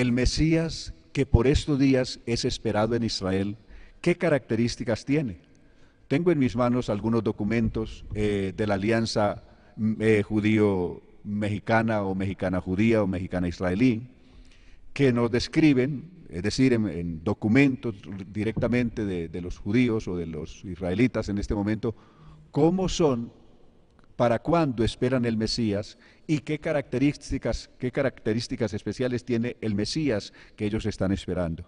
el Mesías que por estos días es esperado en Israel, ¿qué características tiene? Tengo en mis manos algunos documentos eh, de la alianza mm, eh, judío-mexicana o mexicana-judía o mexicana-israelí que nos describen, es decir, en, documentos directamente de los judíos o de los israelitas en este momento, cómo son para cuándo esperan el Mesías y qué características, qué características especiales tiene el Mesías que ellos están esperando.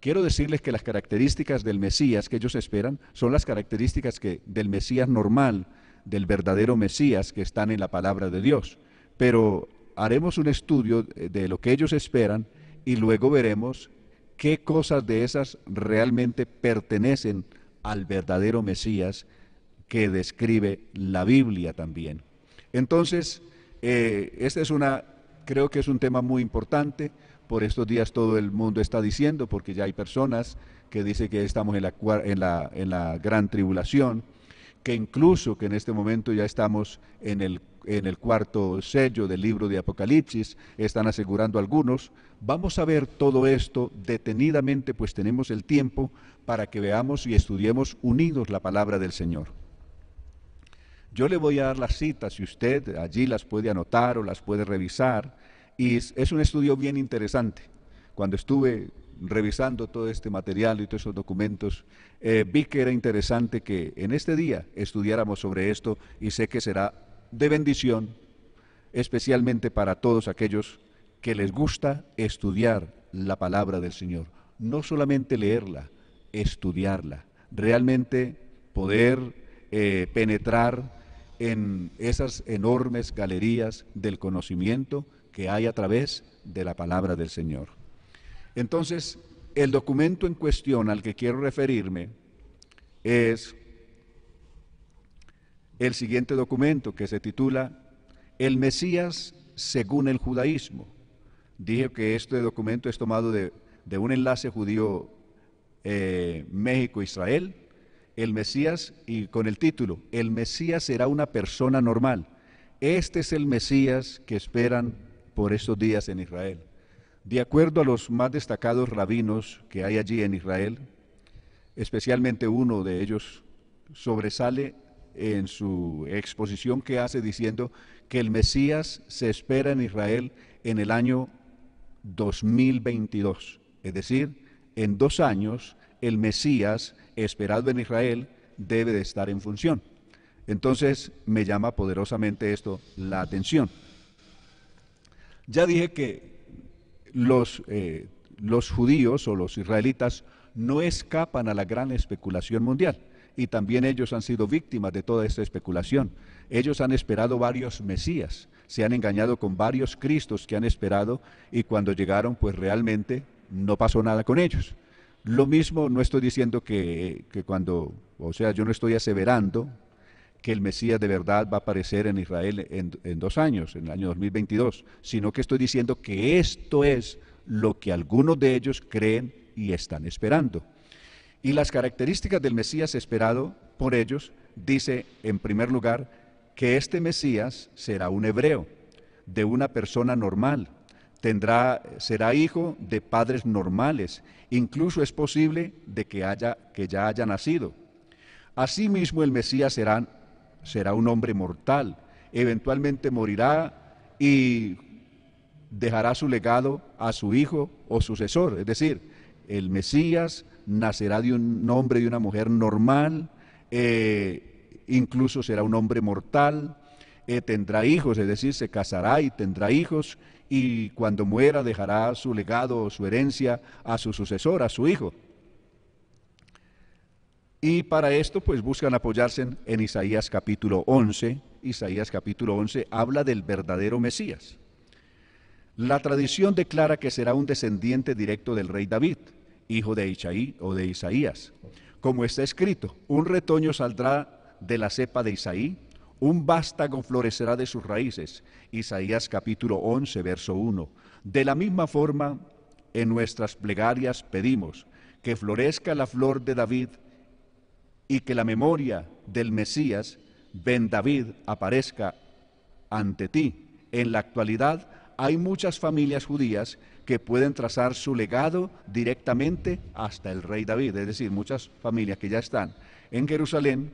Quiero decirles que las características del Mesías que ellos esperan son las características que, del Mesías normal, del verdadero Mesías que están en la palabra de Dios. Pero haremos un estudio de lo que ellos esperan y luego veremos qué cosas de esas realmente pertenecen al verdadero Mesías que describe la Biblia también. Entonces, eh, este es una, creo que es un tema muy importante. Por estos días todo el mundo está diciendo, porque ya hay personas que dicen que estamos en la, en la, en la gran tribulación, que incluso que en este momento ya estamos en el, en el cuarto sello del libro de Apocalipsis, están asegurando algunos. Vamos a ver todo esto detenidamente, pues tenemos el tiempo para que veamos y estudiemos unidos la palabra del Señor. Yo le voy a dar las citas y usted allí las puede anotar o las puede revisar. Y es, un estudio bien interesante. Cuando estuve revisando todo este material y todos esos documentos, eh, vi que era interesante que en este día estudiáramos sobre esto y sé que será de bendición, especialmente para todos aquellos que les gusta estudiar la palabra del Señor. No solamente leerla, estudiarla. Realmente poder eh, penetrar en esas enormes galerías del conocimiento que hay a través de la palabra del Señor. Entonces, el documento en cuestión al que quiero referirme es el siguiente documento que se titula El Mesías según el judaísmo. Dije que este documento es tomado de, un enlace judío eh, México-Israel el Mesías, y con el título, el Mesías será una persona normal. Este es el Mesías que esperan por estos días en Israel. De acuerdo a los más destacados rabinos que hay allí en Israel, especialmente uno de ellos sobresale en su exposición que hace diciendo que el Mesías se espera en Israel en el año 2022, es decir, en dos años el Mesías esperado en Israel debe de estar en función. Entonces me llama poderosamente esto la atención. Ya dije que los, eh, los judíos o los israelitas no escapan a la gran especulación mundial y también ellos han sido víctimas de toda esta especulación. Ellos han esperado varios Mesías, se han engañado con varios Cristos que han esperado y cuando llegaron pues realmente no pasó nada con ellos. Lo mismo no estoy diciendo que, cuando, o sea, yo no estoy aseverando que el Mesías de verdad va a aparecer en Israel en, en, dos años, en el año 2022, sino que estoy diciendo que esto es lo que algunos de ellos creen y están esperando. Y las características del Mesías esperado por ellos dice, en primer lugar, que este Mesías será un hebreo, de una persona normal, tendrá, será hijo de padres normales, incluso es posible de que, haya, que ya haya nacido. Asimismo, el Mesías será, será un hombre mortal, eventualmente morirá y dejará su legado a su hijo o sucesor. Es decir, el Mesías nacerá de un hombre y una mujer normal, eh, incluso será un hombre mortal, eh, tendrá hijos, es decir, se casará y tendrá hijos, y cuando muera dejará su legado o su herencia a su sucesor, a su hijo. Y para esto, pues buscan apoyarse en, Isaías capítulo 11. Isaías capítulo 11 habla del verdadero Mesías. La tradición declara que será un descendiente directo del rey David, hijo de Isaí o de Isaías. Como está escrito, un retoño saldrá de la cepa de Isaí un vástago florecerá de sus raíces. Isaías capítulo 11, verso 1. De la misma forma, en nuestras plegarias pedimos que florezca la flor de David y que la memoria del Mesías, Ben David, aparezca ante ti. En la actualidad hay muchas familias judías que pueden trazar su legado directamente hasta el rey David, es decir, muchas familias que ya están en Jerusalén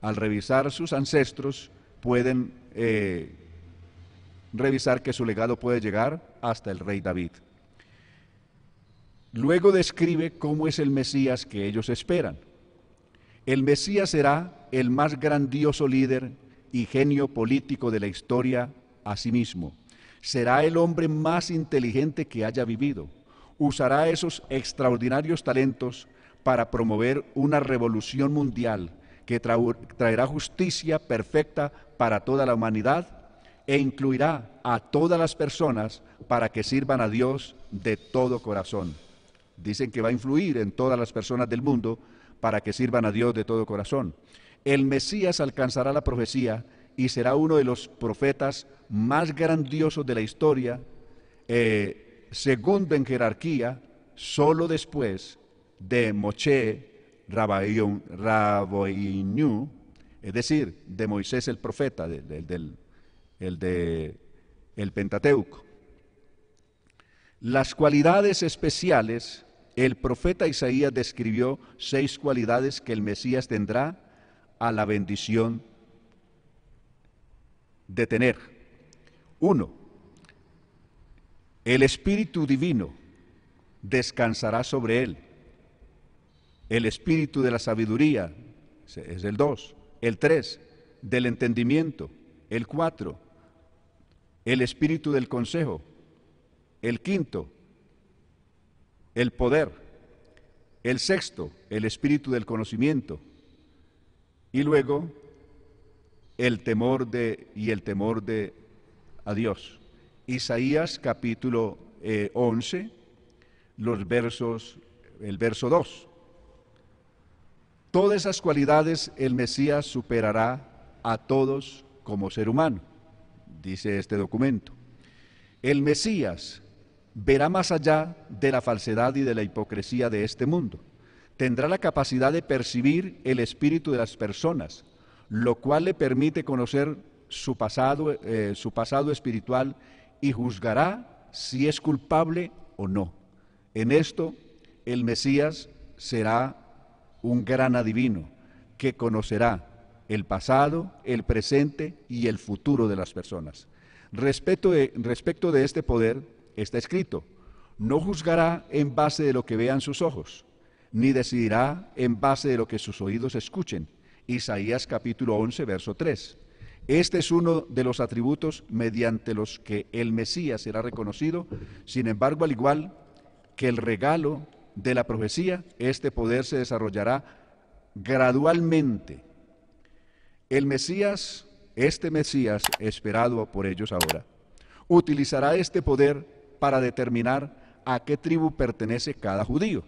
al revisar sus ancestros, pueden eh, revisar que su legado puede llegar hasta el rey David. Luego describe cómo es el Mesías que ellos esperan. El Mesías será el más grandioso líder y genio político de la historia a sí mismo. Será el hombre más inteligente que haya vivido. Usará esos extraordinarios talentos para promover una revolución mundial que traerá justicia perfecta para toda la humanidad e incluirá a todas las personas para que sirvan a Dios de todo corazón. Dicen que va a influir en todas las personas del mundo para que sirvan a Dios de todo corazón. El Mesías alcanzará la profecía y será uno de los profetas más grandiosos de la historia, eh, segundo en jerarquía, solo después de Moche es decir, de Moisés el profeta, del, del, el de el Pentateuco. Las cualidades especiales, el profeta Isaías describió seis cualidades que el Mesías tendrá a la bendición de tener. Uno, el Espíritu Divino descansará sobre él el espíritu de la sabiduría, es el 2, el 3, del entendimiento, el 4, el espíritu del consejo, el 5, el poder, el 6, el espíritu del conocimiento, y luego el temor de y el temor de a Dios. Isaías capítulo 11, eh, los versos, el verso 2 todas esas cualidades el Mesías superará a todos como ser humano, dice este documento. El Mesías verá más allá de la falsedad y de la hipocresía de este mundo. Tendrá la capacidad de percibir el espíritu de las personas, lo cual le permite conocer su pasado, eh, su pasado espiritual y juzgará si es culpable o no. En esto el Mesías será un gran adivino que conocerá el pasado, el presente y el futuro de las personas. Respecto de, eh, respecto de este poder, está escrito, no juzgará en base de lo que vean sus ojos, ni decidirá en base de lo que sus oídos escuchen. Isaías capítulo 11, verso 3. Este es uno de los atributos mediante los que el Mesías será reconocido, sin embargo, al igual que el regalo de la profecía, este poder se desarrollará gradualmente. El Mesías, este Mesías esperado por ellos ahora, utilizará este poder para determinar a qué tribu pertenece cada judío.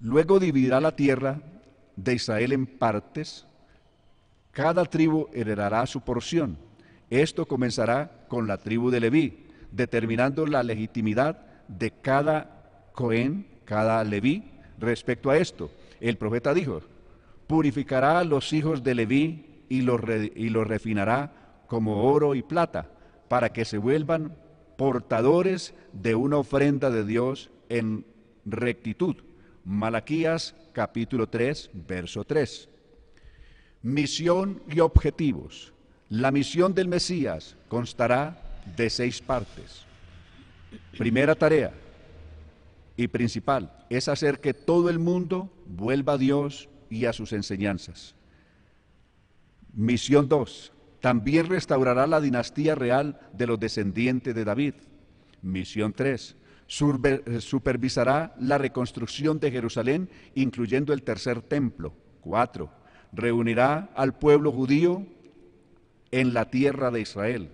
Luego dividirá la tierra de Israel en partes, cada tribu heredará su porción. Esto comenzará con la tribu de Leví, determinando la legitimidad de cada Cohen, cada Leví, respecto a esto. El profeta dijo, purificará a los hijos de Leví y los, y los refinará como oro y plata, para que se vuelvan portadores de una ofrenda de Dios en rectitud. Malaquías capítulo 3, verso 3. Misión y objetivos. La misión del Mesías constará de seis partes. Primera tarea, y principal es hacer que todo el mundo vuelva a Dios y a sus enseñanzas. Misión 2. También restaurará la dinastía real de los descendientes de David. Misión 3. Eh, supervisará la reconstrucción de Jerusalén, incluyendo el tercer templo. 4. Reunirá al pueblo judío en la tierra de Israel.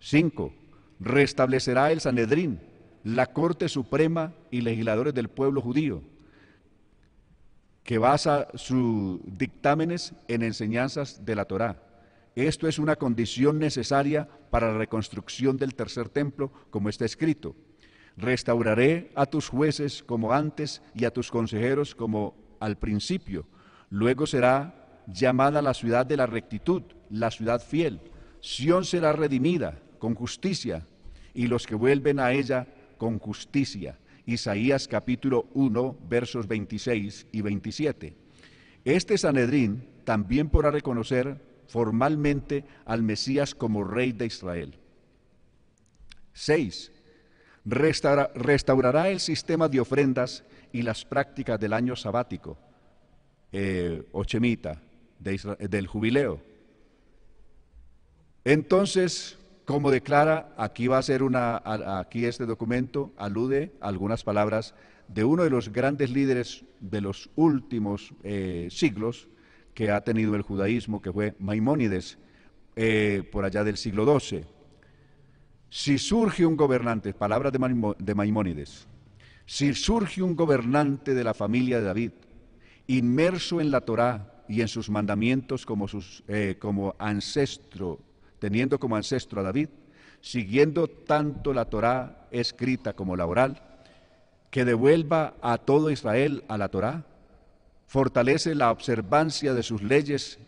5. Restablecerá el Sanedrín, la Corte Suprema y legisladores del pueblo judío, que basa sus dictámenes en enseñanzas de la Torá. Esto es una condición necesaria para la reconstrucción del tercer templo, como está escrito. Restauraré a tus jueces como antes y a tus consejeros como al principio. Luego será llamada la ciudad de la rectitud, la ciudad fiel. Sión será redimida con justicia y los que vuelven a ella con justicia. Isaías capítulo 1, versos 26 y 27. Este Sanedrín también podrá reconocer formalmente al Mesías como rey de Israel. 6. restaurará el sistema de ofrendas y las prácticas del año sabático, eh, ochemita, del jubileo. Entonces, como declara, aquí va a ser una, aquí este documento alude a algunas palabras de uno de los grandes líderes de los últimos eh, siglos que ha tenido el judaísmo, que fue Maimónides, eh, por allá del siglo XII. Si surge un gobernante, palabras de, Maimónides, si surge un gobernante de la familia de David, inmerso en la Torá y en sus mandamientos como, sus, eh, como ancestro teniendo como ancestro a David, siguiendo tanto la Torá escrita como la oral, que devuelva a todo Israel a la Torá, fortalece la observancia de sus leyes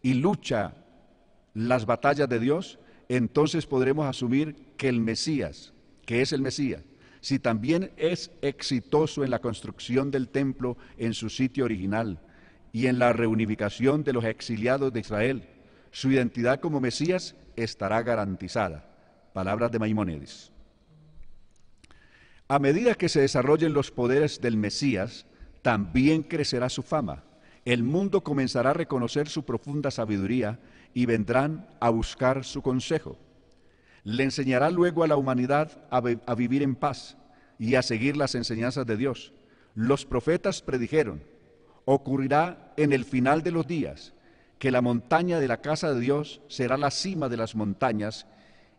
y lucha las batallas de Dios, entonces podremos asumir que el Mesías, que es el Mesías, si también es exitoso en la construcción del templo en su sitio original y en la reunificación de los exiliados de Israel, su identidad como Mesías estará garantizada. Palabras de Maimónides. A medida que se desarrollen los poderes del Mesías, también crecerá su fama. El mundo comenzará a reconocer su profunda sabiduría y vendrán a buscar su consejo. Le enseñará luego a la humanidad a, a vivir en paz y a seguir las enseñanzas de Dios. Los profetas predijeron, ocurrirá en el final de los días, que la montaña de la casa de Dios será la cima de las montañas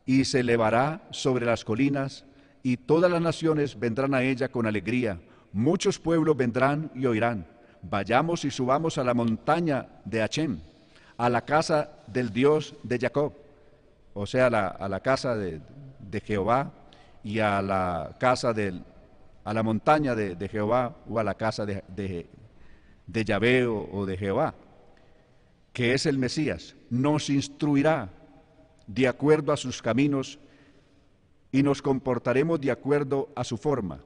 y se elevará sobre las colinas y todas las naciones vendrán a ella con alegría. Muchos pueblos vendrán y oirán. Vayamos y subamos a la montaña de Hachem, a la casa del Dios de Jacob, o sea, a la casa de, Jehová y a la casa del, a la montaña de, Jehová o a la casa de, de, Yahvé o de Jehová que es el Mesías, nos instruirá de acuerdo a sus caminos y nos comportaremos de acuerdo a su forma,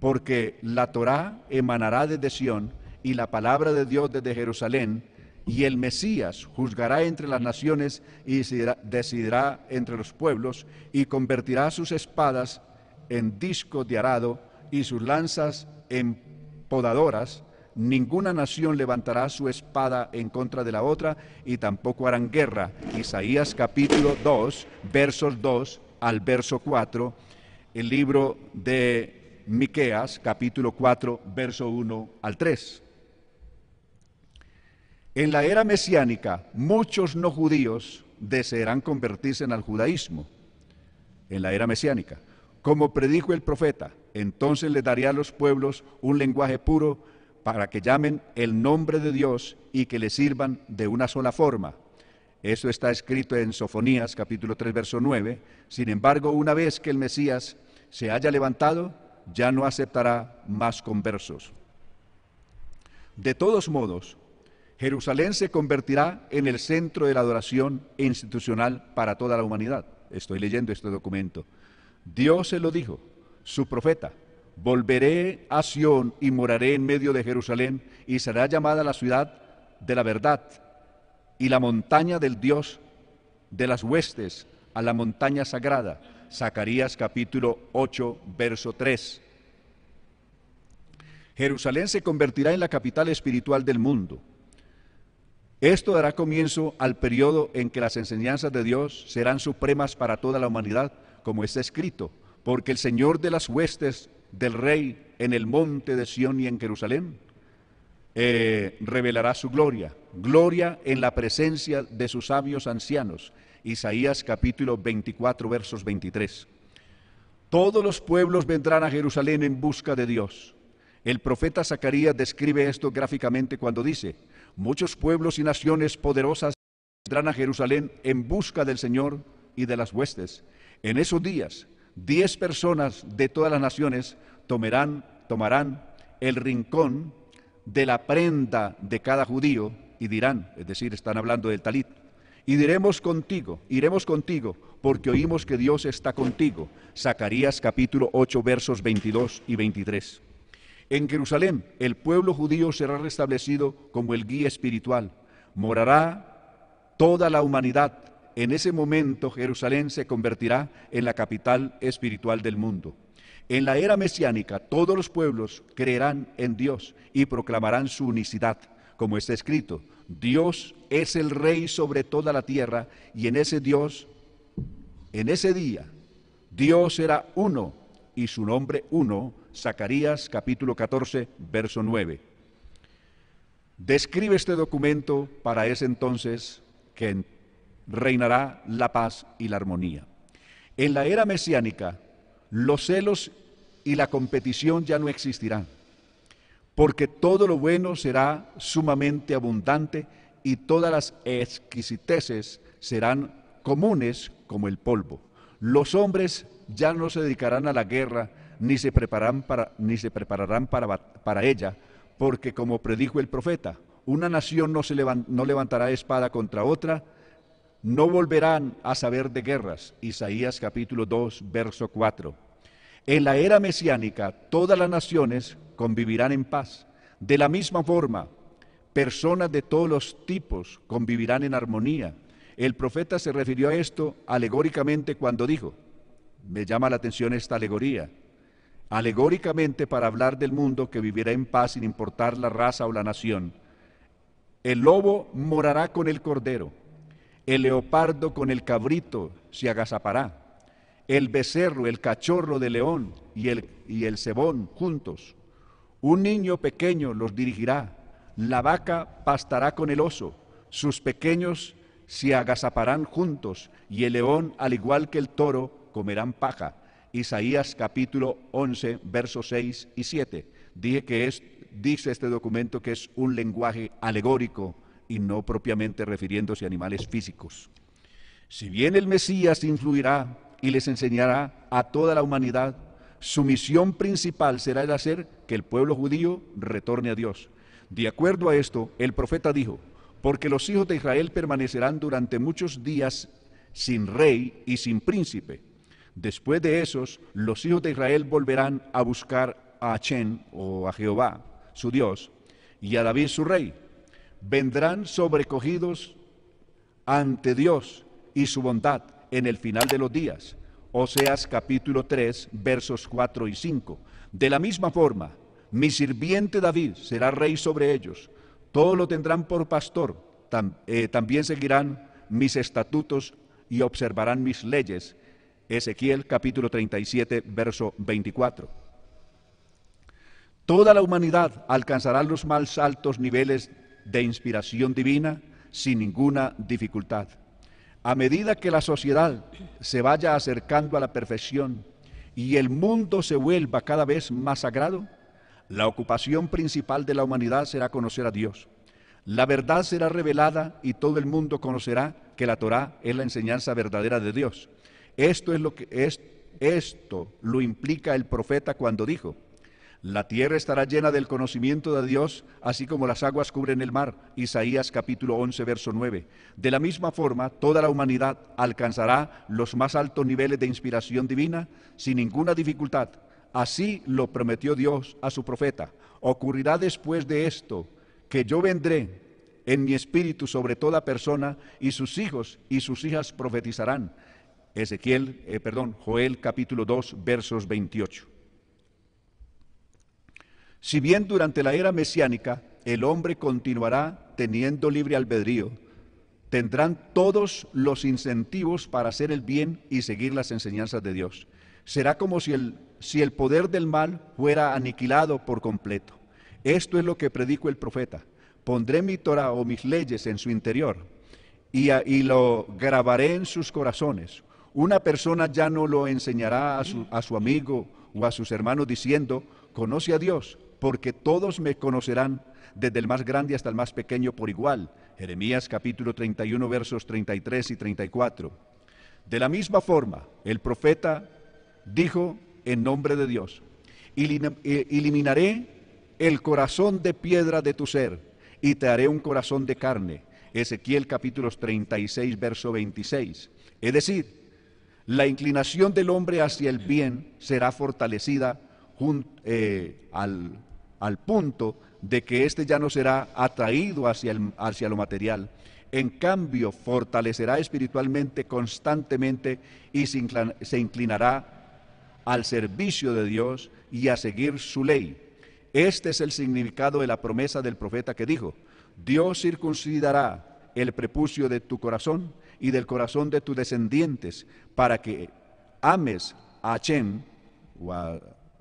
porque la Torá emanará desde Sion y la palabra de Dios desde Jerusalén, y el Mesías juzgará entre las naciones y decidirá entre los pueblos, y convertirá sus espadas en discos de arado y sus lanzas en podadoras, Ninguna nación levantará su espada en contra de la otra y tampoco harán guerra. Isaías capítulo 2, versos 2 al verso 4, el libro de Miqueas capítulo 4, verso 1 al 3. En la era mesiánica, muchos no judíos desearán convertirse en al judaísmo. En la era mesiánica, como predijo el profeta, entonces le daría a los pueblos un lenguaje puro para que llamen el nombre de Dios y que le sirvan de una sola forma. Eso está escrito en Sofonías capítulo 3 verso 9. Sin embargo, una vez que el Mesías se haya levantado, ya no aceptará más conversos. De todos modos, Jerusalén se convertirá en el centro de la adoración institucional para toda la humanidad. Estoy leyendo este documento. Dios se lo dijo, su profeta, Volveré a Sión y moraré en medio de Jerusalén y será llamada la ciudad de la verdad y la montaña del Dios de las huestes a la montaña sagrada. Zacarías capítulo 8, verso 3. Jerusalén se convertirá en la capital espiritual del mundo. Esto dará comienzo al periodo en que las enseñanzas de Dios serán supremas para toda la humanidad, como está escrito, porque el Señor de las huestes del Rey en el monte de Sión y en Jerusalén, eh, revelará su gloria, gloria en la presencia de sus sabios ancianos. Isaías capítulo 24, versos 23. Todos los pueblos vendrán a Jerusalén en busca de Dios. El profeta Zacarías describe esto gráficamente cuando dice, muchos pueblos y naciones poderosas vendrán a Jerusalén en busca del Señor y de las huestes. En esos días Diez personas de todas las naciones tomarán, tomarán el rincón de la prenda de cada judío y dirán, es decir, están hablando del talit, y diremos contigo, iremos contigo, porque oímos que Dios está contigo. Zacarías capítulo 8 versos 22 y 23. En Jerusalén el pueblo judío será restablecido como el guía espiritual. Morará toda la humanidad en ese momento Jerusalén se convertirá en la capital espiritual del mundo. En la era mesiánica todos los pueblos creerán en Dios y proclamarán su unicidad, como está escrito. Dios es el rey sobre toda la tierra y en ese Dios, en ese día, Dios será uno y su nombre uno. Zacarías capítulo 14, verso 9. Describe este documento para ese entonces que reinará la paz y la armonía. En la era mesiánica, los celos y la competición ya no existirán, porque todo lo bueno será sumamente abundante y todas las exquisiteces serán comunes como el polvo. Los hombres ya no se dedicarán a la guerra ni se prepararán para, ni se prepararán para, para ella, porque como predijo el profeta, una nación no, se no levantará espada contra otra, no volverán a saber de guerras. Isaías capítulo 2, verso 4. En la era mesiánica todas las naciones convivirán en paz. De la misma forma, personas de todos los tipos convivirán en armonía. El profeta se refirió a esto alegóricamente cuando dijo, me llama la atención esta alegoría, alegóricamente para hablar del mundo que vivirá en paz sin importar la raza o la nación. El lobo morará con el cordero, el leopardo con el cabrito se agazapará, el becerro, el cachorro de león y el, y el cebón juntos. Un niño pequeño los dirigirá, la vaca pastará con el oso, sus pequeños se agazaparán juntos y el león, al igual que el toro, comerán paja. Isaías capítulo 11, versos 6 y 7. Dije que es, dice este documento que es un lenguaje alegórico y no propiamente refiriéndose a animales físicos. Si bien el Mesías influirá y les enseñará a toda la humanidad, su misión principal será el hacer que el pueblo judío retorne a Dios. De acuerdo a esto, el profeta dijo, porque los hijos de Israel permanecerán durante muchos días sin rey y sin príncipe. Después de esos, los hijos de Israel volverán a buscar a Chen o a Jehová, su Dios, y a David, su rey vendrán sobrecogidos ante Dios y su bondad en el final de los días. Oseas capítulo 3, versos 4 y 5. De la misma forma, mi sirviente David será rey sobre ellos. Todos lo tendrán por pastor. Eh, también seguirán mis estatutos y observarán mis leyes. Ezequiel capítulo 37, verso 24. Toda la humanidad alcanzará los más altos niveles de inspiración divina sin ninguna dificultad. A medida que la sociedad se vaya acercando a la perfección y el mundo se vuelva cada vez más sagrado, la ocupación principal de la humanidad será conocer a Dios. La verdad será revelada y todo el mundo conocerá que la Torá es la enseñanza verdadera de Dios. Esto es lo que es, esto lo implica el profeta cuando dijo: la tierra estará llena del conocimiento de Dios, así como las aguas cubren el mar. Isaías capítulo 11, verso 9. De la misma forma, toda la humanidad alcanzará los más altos niveles de inspiración divina sin ninguna dificultad. Así lo prometió Dios a su profeta. Ocurrirá después de esto que yo vendré en mi espíritu sobre toda persona y sus hijos y sus hijas profetizarán. Ezequiel, eh, perdón, Joel capítulo 2, versos 28. Si bien durante la era mesiánica el hombre continuará teniendo libre albedrío, tendrán todos los incentivos para hacer el bien y seguir las enseñanzas de Dios. Será como si el, si el poder del mal fuera aniquilado por completo. Esto es lo que predico el profeta. Pondré mi Torah o mis leyes en su interior y, lo grabaré en sus corazones. Una persona ya no lo enseñará a su, a su amigo o a sus hermanos diciendo, conoce a Dios, porque todos me conocerán, desde el más grande hasta el más pequeño por igual. Jeremías capítulo 31 versos 33 y 34. De la misma forma, el profeta dijo en nombre de Dios, eh, eliminaré el corazón de piedra de tu ser y te haré un corazón de carne. Ezequiel capítulo 36 verso 26. Es decir, la inclinación del hombre hacia el bien será fortalecida junto eh, al, al punto de que éste ya no será atraído hacia, el, hacia lo material. En cambio, fortalecerá espiritualmente constantemente y se, inclinará al servicio de Dios y a seguir su ley. Este es el significado de la promesa del profeta que dijo, Dios circuncidará el prepucio de tu corazón y del corazón de tus descendientes para que ames a Chen o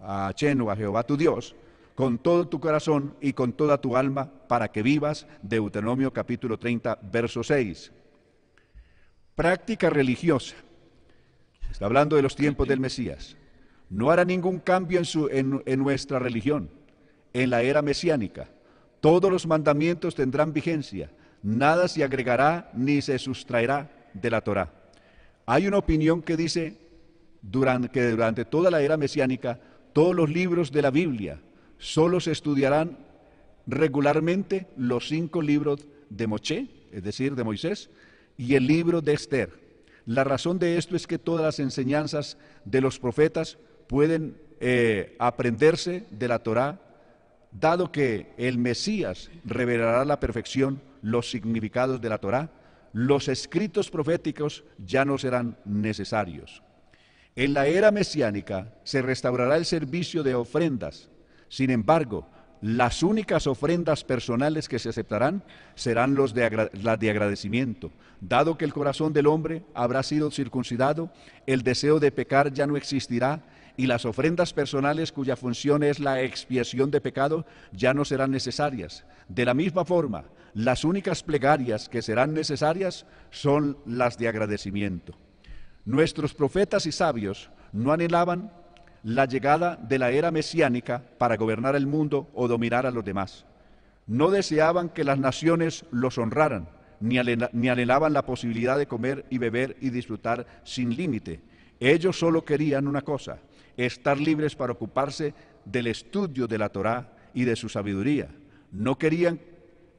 a Jehová tu Dios con todo tu corazón y con toda tu alma para que vivas. Deuteronomio capítulo 30, verso 6. Práctica religiosa. Está hablando de los tiempos del Mesías. No hará ningún cambio en, su, en, en nuestra religión, en la era mesiánica. Todos los mandamientos tendrán vigencia. Nada se agregará ni se sustraerá de la Torá. Hay una opinión que dice durante, que durante toda la era mesiánica todos los libros de la Biblia solo se estudiarán regularmente los cinco libros de Moché, es decir, de Moisés, y el libro de Esther. La razón de esto es que todas las enseñanzas de los profetas pueden eh, aprenderse de la Torá, dado que el Mesías revelará la perfección los significados de la Torá, los escritos proféticos ya no serán necesarios. En la era mesiánica se restaurará el servicio de ofrendas, sin embargo, las únicas ofrendas personales que se aceptarán serán las de agradecimiento. Dado que el corazón del hombre habrá sido circuncidado, el deseo de pecar ya no existirá y las ofrendas personales cuya función es la expiación de pecado ya no serán necesarias. De la misma forma, las únicas plegarias que serán necesarias son las de agradecimiento. Nuestros profetas y sabios no anhelaban la llegada de la era mesiánica para gobernar el mundo o dominar a los demás. No deseaban que las naciones los honraran, ni, anhelaban la posibilidad de comer y beber y disfrutar sin límite. Ellos solo querían una cosa, estar libres para ocuparse del estudio de la Torá y de su sabiduría. No querían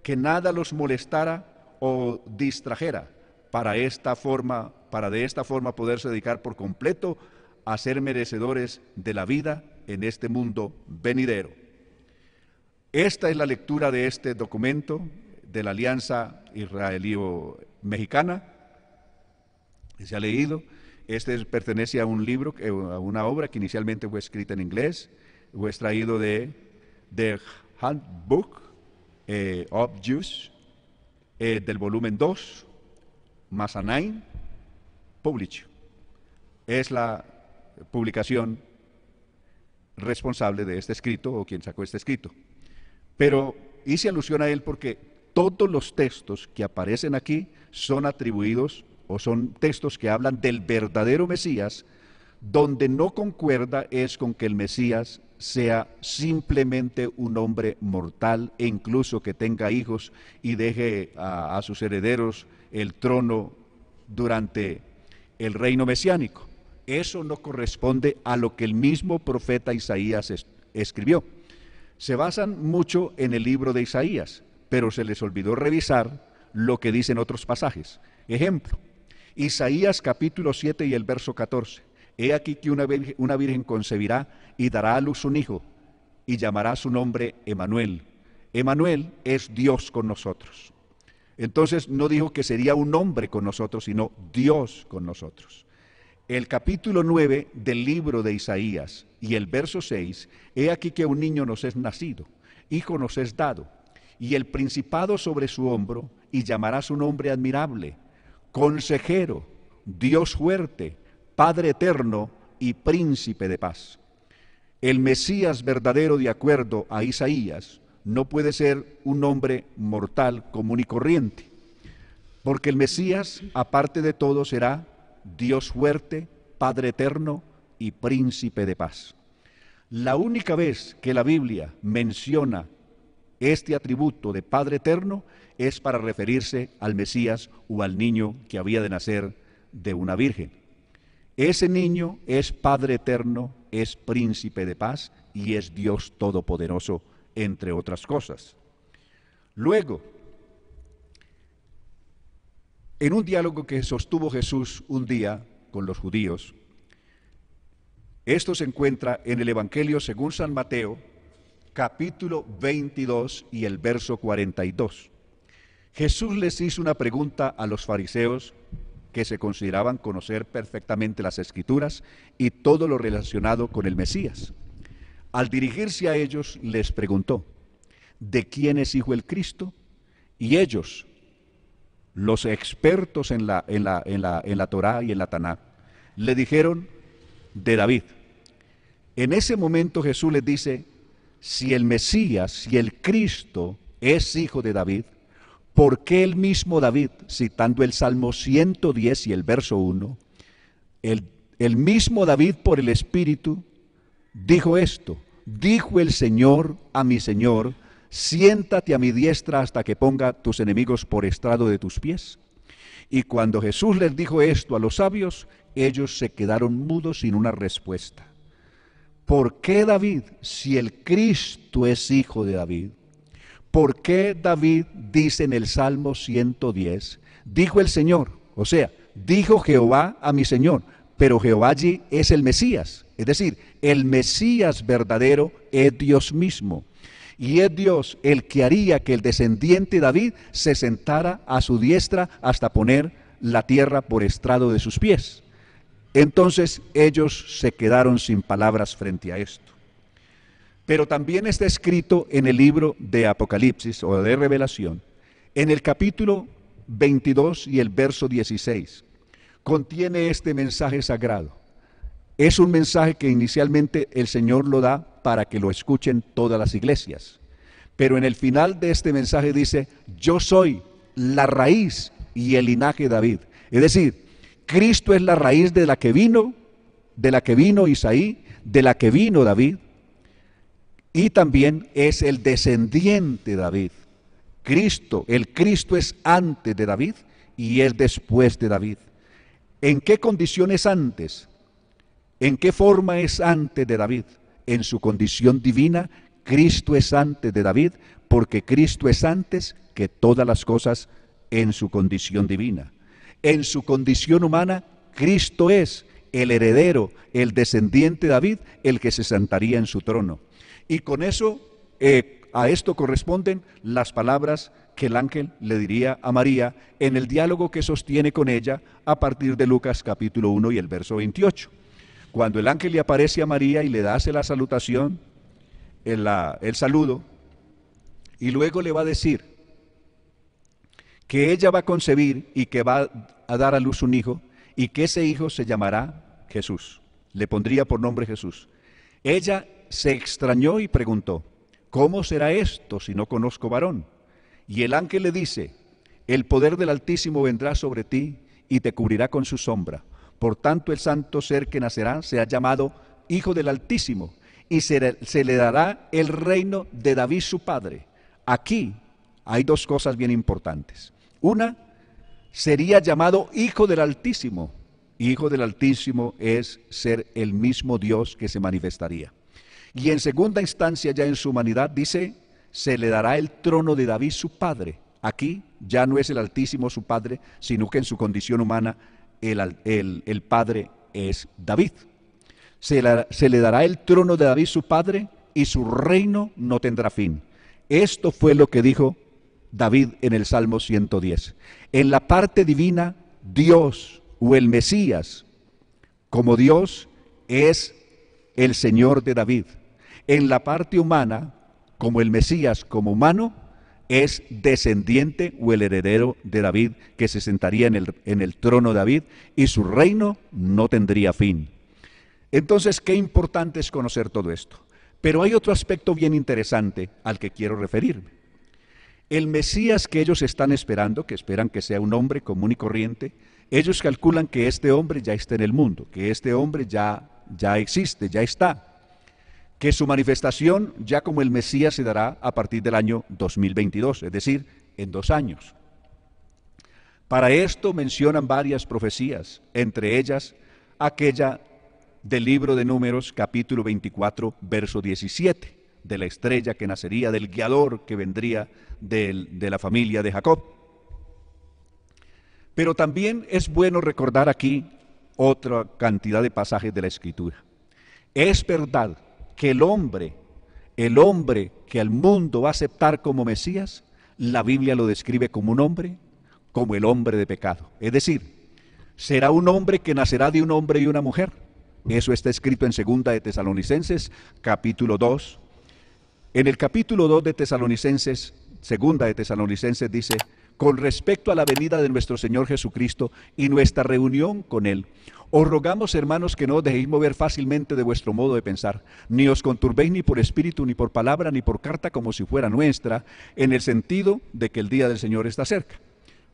que nada los molestara o distrajera para esta forma, para de esta forma poderse dedicar por completo a ser merecedores de la vida en este mundo venidero. Esta es la lectura de este documento de la Alianza Israelí-Mexicana. Se ha leído. Este pertenece a un libro, eh, a una obra que inicialmente fue escrita en inglés, fue extraído de The Handbook eh, of Jews, eh, del volumen 2, Masanain, Publish. Es la publicación responsable de este escrito o quien sacó este escrito. Pero hice alusión a él porque todos los textos que aparecen aquí son atribuidos o son textos que hablan del verdadero Mesías, donde no concuerda es con que el Mesías sea simplemente un hombre mortal e incluso que tenga hijos y deje a, a sus herederos el trono durante el reino mesiánico. Eso no corresponde a lo que el mismo profeta Isaías escribió. Se basan mucho en el libro de Isaías, pero se les olvidó revisar lo que dicen otros pasajes. Ejemplo, Isaías capítulo 7 y el verso 14. He aquí que una, virgen, una virgen concebirá y dará a luz un hijo y llamará su nombre Emanuel. Emanuel es Dios con nosotros. Entonces no dijo que sería un hombre con nosotros, sino Dios con nosotros el capítulo 9 del libro de Isaías y el verso 6, he aquí que un niño nos es nacido, hijo nos es dado, y el principado sobre su hombro, y llamará su nombre admirable, consejero, Dios fuerte, Padre eterno y príncipe de paz. El Mesías verdadero de acuerdo a Isaías no puede ser un hombre mortal común y corriente, porque el Mesías, aparte de todo, será Dios fuerte, Padre eterno y príncipe de paz. La única vez que la Biblia menciona este atributo de Padre eterno es para referirse al Mesías o al niño que había de nacer de una virgen. Ese niño es Padre eterno, es príncipe de paz y es Dios todopoderoso, entre otras cosas. Luego, en un diálogo que sostuvo Jesús un día con los judíos. Esto se encuentra en el Evangelio según San Mateo, capítulo 22 y el verso 42. Jesús les hizo una pregunta a los fariseos que se consideraban conocer perfectamente las escrituras y todo lo relacionado con el Mesías. Al dirigirse a ellos les preguntó, ¿de quién es hijo el Cristo? Y ellos, los expertos en la, en Torá y en la Taná, le dijeron de David. En ese momento Jesús les dice, si el Mesías, si el Cristo es hijo de David, ¿por qué el mismo David, citando el Salmo 110 y el verso 1, el, el mismo David por el Espíritu dijo esto, dijo el Señor a mi Señor, siéntate a mi diestra hasta que ponga tus enemigos por estrado de tus pies. Y cuando Jesús les dijo esto a los sabios, ellos se quedaron mudos sin una respuesta. ¿Por qué David, si el Cristo es hijo de David? ¿Por qué David dice en el Salmo 110, dijo el Señor, o sea, dijo Jehová a mi Señor, pero Jehová allí es el Mesías, es decir, el Mesías verdadero es Dios mismo. Y es Dios el que haría que el descendiente David se sentara a su diestra hasta poner la tierra por estrado de sus pies. Entonces ellos se quedaron sin palabras frente a esto. Pero también está escrito en el libro de Apocalipsis o de Revelación, en el capítulo 22 y el verso 16. Contiene este mensaje sagrado. Es un mensaje que inicialmente el Señor lo da para que lo escuchen todas las iglesias. Pero en el final de este mensaje dice, yo soy la raíz y el linaje de David. Es decir, Cristo es la raíz de la que vino, de la que vino Isaí, de la que vino David, y también es el descendiente de David. Cristo, el Cristo es antes de David y es después de David. ¿En qué condiciones antes? ¿En qué forma es antes de David? En su condición divina, Cristo es antes de David, porque Cristo es antes que todas las cosas en su condición divina. En su condición humana, Cristo es el heredero, el descendiente de David, el que se sentaría en su trono. Y con eso, eh, a esto corresponden las palabras que el ángel le diría a María en el diálogo que sostiene con ella a partir de Lucas capítulo 1 y el verso 28. Cuando el ángel le aparece a María y le hace la salutación, el, el saludo, y luego le va a decir que ella va a concebir y que va a dar a luz un hijo, y que ese hijo se llamará Jesús. Le pondría por nombre Jesús. Ella se extrañó y preguntó, ¿cómo será esto si no conozco varón? Y el ángel le dice, el poder del Altísimo vendrá sobre ti y te cubrirá con su sombra. Por tanto, el santo ser que nacerá será llamado Hijo del Altísimo y se, se, le dará el reino de David su padre. Aquí hay dos cosas bien importantes. Una, sería llamado Hijo del Altísimo. Hijo del Altísimo es ser el mismo Dios que se manifestaría. Y en segunda instancia, ya en su humanidad, dice, se le dará el trono de David su padre. Aquí ya no es el Altísimo su padre, sino que en su condición humana el, padre es David. Se, se le dará el trono de David su padre y su reino no tendrá fin. Esto fue lo que dijo David en el Salmo 110. En la parte divina, Dios o el Mesías como Dios es el Señor de David. En la parte humana, como el Mesías, como humano, es descendiente o el heredero de David que se sentaría en el, trono de David y su reino no tendría fin. Entonces, qué importante es conocer todo esto. Pero hay otro aspecto bien interesante al que quiero referirme. El Mesías que ellos están esperando, que esperan que sea un hombre común y corriente, ellos calculan que este hombre ya está en el mundo, que este hombre ya, ya existe, ya está que su manifestación ya como el Mesías se dará a partir del año 2022, es decir, en dos años. Para esto mencionan varias profecías, entre ellas aquella del libro de números capítulo 24, verso 17, de la estrella que nacería, del guiador que vendría de la familia de Jacob. Pero también es bueno recordar aquí otra cantidad de pasajes de la escritura. Es verdad que el hombre, el hombre que al mundo va a aceptar como Mesías, la Biblia lo describe como un hombre, como el hombre de pecado. Es decir, será un hombre que nacerá de un hombre y una mujer. Eso está escrito en Segunda de Tesalonicenses, capítulo 2. En el capítulo 2 de Tesalonicenses, Segunda de Tesalonicenses dice, con respecto a la venida de nuestro Señor Jesucristo y nuestra reunión con Él. Os rogamos, hermanos, que no os dejéis mover fácilmente de vuestro modo de pensar, ni os conturbéis ni por espíritu, ni por palabra, ni por carta, como si fuera nuestra, en el sentido de que el día del Señor está cerca.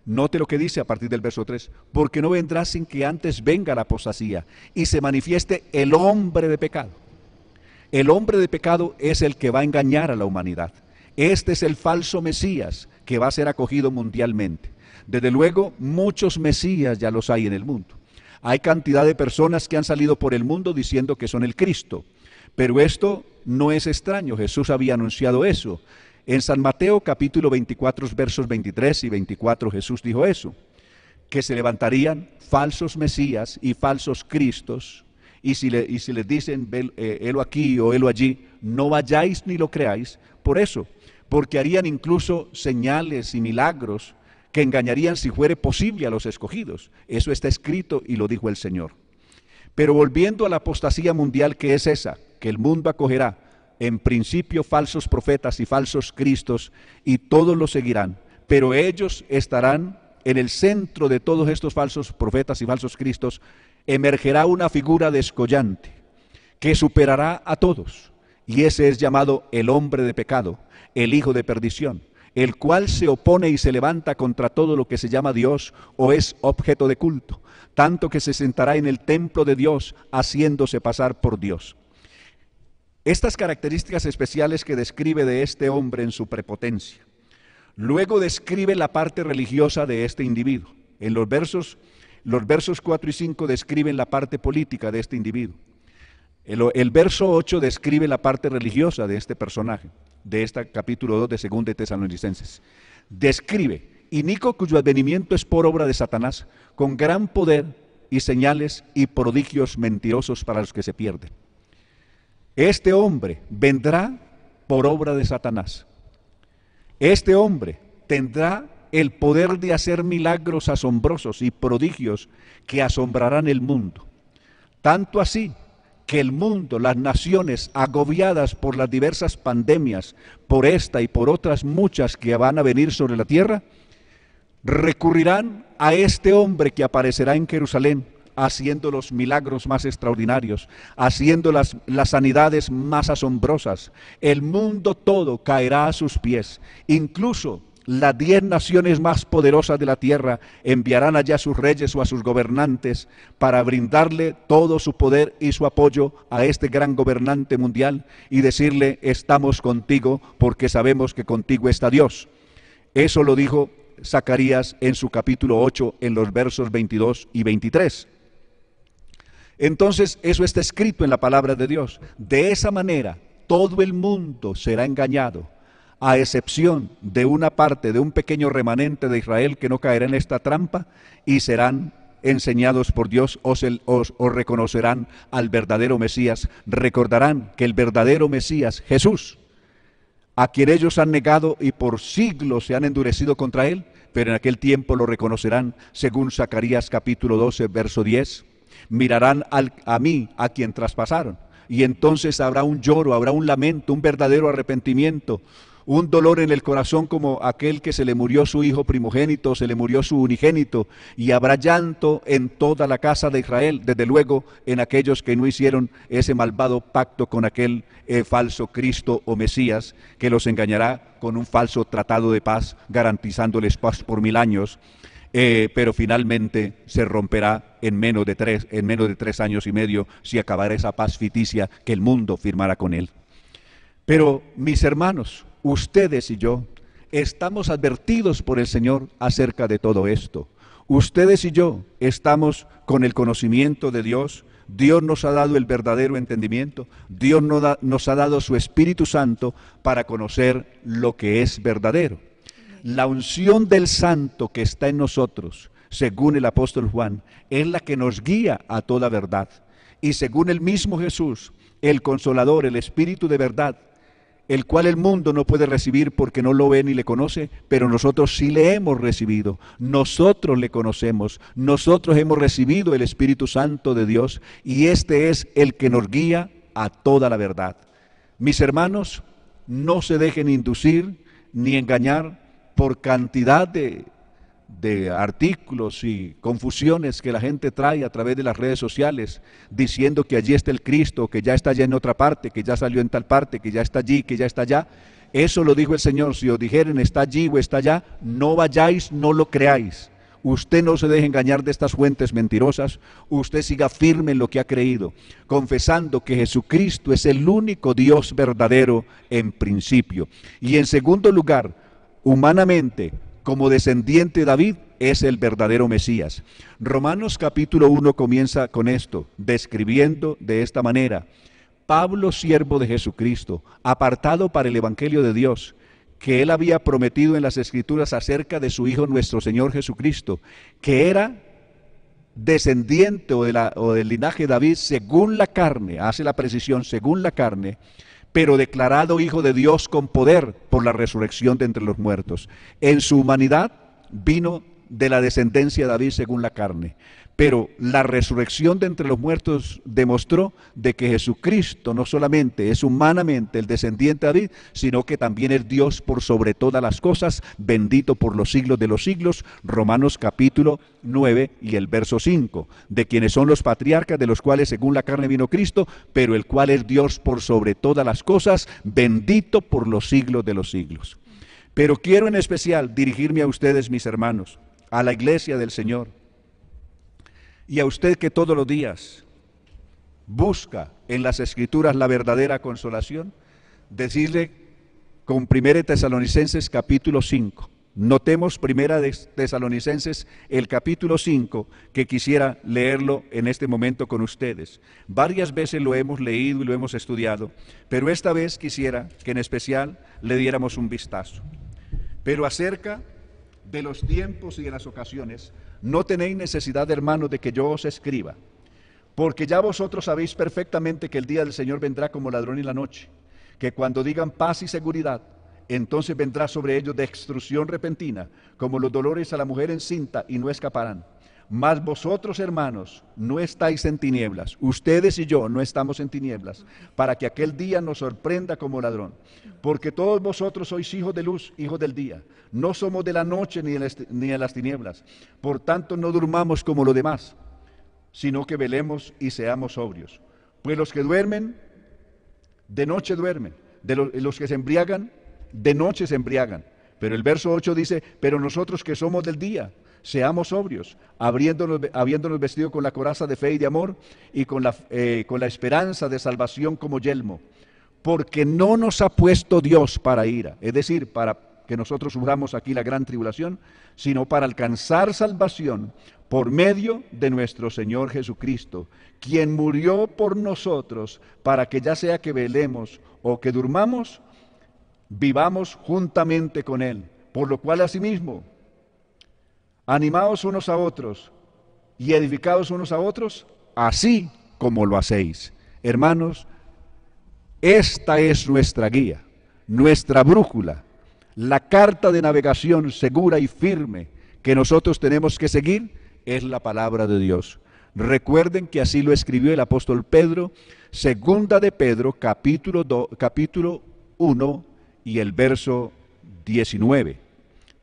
Note lo que dice a partir del verso 3, porque no vendrá sin que antes venga la apostasía y se manifieste el hombre de pecado. El hombre de pecado es el que va a engañar a la humanidad. Este es el falso Mesías que va a ser acogido mundialmente. Desde luego, muchos Mesías ya los hay en el mundo. Hay cantidad de personas que han salido por el mundo diciendo que son el Cristo. Pero esto no es extraño, Jesús había anunciado eso. En San Mateo capítulo 24, versos 23 y 24 Jesús dijo eso, que se levantarían falsos Mesías y falsos Cristos, y si, le, les dicen, eh, helo aquí o helo allí, no vayáis ni lo creáis, por eso, porque harían incluso señales y milagros que engañarían si fuere posible a los escogidos. Eso está escrito y lo dijo el Señor. Pero volviendo a la apostasía mundial que es esa, que el mundo acogerá, en principio falsos profetas y falsos cristos, y todos los seguirán, pero ellos estarán en el centro de todos estos falsos profetas y falsos cristos, emergerá una figura descollante que superará a todos, y ese es llamado el hombre de pecado, el hijo de perdición el cual se opone y se levanta contra todo lo que se llama Dios o es objeto de culto, tanto que se sentará en el templo de Dios haciéndose pasar por Dios. Estas características especiales que describe de este hombre en su prepotencia. Luego describe la parte religiosa de este individuo. En los versos, los versos 4 y 5 describen la parte política de este individuo. El, el, verso 8 describe la parte religiosa de este personaje de este capítulo 2 de 2 de Tesalonicenses. Describe, y Nico cuyo advenimiento es por obra de Satanás, con gran poder y señales y prodigios mentirosos para los que se pierden. Este hombre vendrá por obra de Satanás. Este hombre tendrá el poder de hacer milagros asombrosos y prodigios que asombrarán el mundo. Tanto así que el mundo, las naciones agobiadas por las diversas pandemias, por esta y por otras muchas que van a venir sobre la tierra, recurrirán a este hombre que aparecerá en Jerusalén haciendo los milagros más extraordinarios, haciendo las, las sanidades más asombrosas. El mundo todo caerá a sus pies, incluso las diez naciones más poderosas de la tierra enviarán allá a sus reyes o a sus gobernantes para brindarle todo su poder y su apoyo a este gran gobernante mundial y decirle, estamos contigo porque sabemos que contigo está Dios. Eso lo dijo Zacarías en su capítulo 8, en los versos 22 y 23. Entonces, eso está escrito en la palabra de Dios. De esa manera, todo el mundo será engañado a excepción de una parte, de un pequeño remanente de Israel que no caerá en esta trampa y serán enseñados por Dios o reconocerán al verdadero Mesías, recordarán que el verdadero Mesías, Jesús, a quien ellos han negado y por siglos se han endurecido contra él, pero en aquel tiempo lo reconocerán, según Zacarías capítulo 12, verso 10, mirarán a mí, a quien traspasaron, y entonces habrá un lloro, habrá un lamento, un verdadero arrepentimiento, un dolor en el corazón como aquel que se le murió su hijo primogénito, se le murió su unigénito, y habrá llanto en toda la casa de Israel, desde luego en aquellos que no hicieron ese malvado pacto con aquel eh, falso Cristo o Mesías, que los engañará con un falso tratado de paz, garantizándoles paz por mil años. Eh, pero finalmente se romperá en menos, de tres, en menos de tres años y medio si acabará esa paz ficticia que el mundo firmará con él. Pero mis hermanos, ustedes y yo estamos advertidos por el Señor acerca de todo esto. Ustedes y yo estamos con el conocimiento de Dios. Dios nos ha dado el verdadero entendimiento. Dios nos, ha dado su Espíritu Santo para conocer lo que es verdadero. La unción del Santo que está en nosotros, según el apóstol Juan, es la que nos guía a toda verdad. Y según el mismo Jesús, el Consolador, el Espíritu de verdad, el cual el mundo no puede recibir porque no lo ve ni le conoce, pero nosotros sí le hemos recibido, nosotros le conocemos, nosotros hemos recibido el Espíritu Santo de Dios y este es el que nos guía a toda la verdad. Mis hermanos, no se dejen inducir ni engañar por cantidad de de artículos y confusiones que la gente trae a través de las redes sociales, diciendo que allí está el Cristo, que ya está allá en otra parte, que ya salió en tal parte, que ya está allí, que ya está allá. Eso lo dijo el Señor, si os dijeren está allí o está allá, no vayáis, no lo creáis. Usted no se deje engañar de estas fuentes mentirosas, usted siga firme en lo que ha creído, confesando que Jesucristo es el único Dios verdadero en principio. Y en segundo lugar, humanamente, como descendiente de David, es el verdadero Mesías. Romanos capítulo 1 comienza con esto, describiendo de esta manera, Pablo, siervo de Jesucristo, apartado para el Evangelio de Dios, que él había prometido en las Escrituras acerca de su Hijo nuestro Señor Jesucristo, que era descendiente o, o del linaje de David según la carne, hace la precisión, según la carne, pero declarado Hijo de Dios con poder por la resurrección de entre los muertos. En su humanidad vino de la descendencia de David según la carne pero la resurrección de entre los muertos demostró de que Jesucristo no solamente es humanamente el descendiente de David, sino que también es Dios por sobre todas las cosas, bendito por los siglos de los siglos, Romanos capítulo 9 y el verso 5, de quienes son los patriarcas, de los cuales según la carne vino Cristo, pero el cual es Dios por sobre todas las cosas, bendito por los siglos de los siglos. Pero quiero en especial dirigirme a ustedes, mis hermanos, a la iglesia del Señor y a usted que todos los días busca en las escrituras la verdadera consolación, decirle con 1 Tesalonicenses capítulo 5. Notemos primera de Tesalonicenses el capítulo 5 que quisiera leerlo en este momento con ustedes. Varias veces lo hemos leído y lo hemos estudiado, pero esta vez quisiera que en especial le diéramos un vistazo. Pero acerca de los tiempos y de las ocasiones, no tenéis necesidad, hermanos, de que yo os escriba, porque ya vosotros sabéis perfectamente que el día del Señor vendrá como ladrón en la noche, que cuando digan paz y seguridad, entonces vendrá sobre ellos destrucción repentina, como los dolores a la mujer encinta, y no escaparán. Mas vosotros, hermanos, no estáis en tinieblas. Ustedes y yo no estamos en tinieblas, para que aquel día nos sorprenda como ladrón. Porque todos vosotros sois hijos de luz, hijos del día. No somos de la noche ni de las, tinieblas. Por tanto, no durmamos como lo demás, sino que velemos y seamos sobrios. Pues los que duermen, de noche duermen. De los que se embriagan, de noche se embriagan. Pero el verso 8 dice, pero nosotros que somos del día, seamos sobrios, abriéndonos, habiéndonos vestido con la coraza de fe y de amor y con la, eh, con la esperanza de salvación como yelmo, porque no nos ha puesto Dios para ira, es decir, para que nosotros suframos aquí la gran tribulación, sino para alcanzar salvación por medio de nuestro Señor Jesucristo, quien murió por nosotros para que ya sea que velemos o que durmamos, vivamos juntamente con Él, por lo cual asimismo animaos unos a otros y edificados unos a otros, así como lo hacéis. Hermanos, esta es nuestra guía, nuestra brújula, la carta de navegación segura y firme que nosotros tenemos que seguir es la palabra de Dios. Recuerden que así lo escribió el apóstol Pedro, segunda de Pedro, capítulo, capítulo 1 y el verso 19.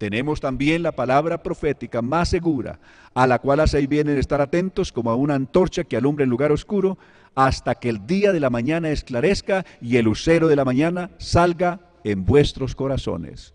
Tenemos también la palabra profética más segura, a la cual hacéis bien en estar atentos como a una antorcha que alumbra el lugar oscuro, hasta que el día de la mañana esclarezca y el lucero de la mañana salga en vuestros corazones.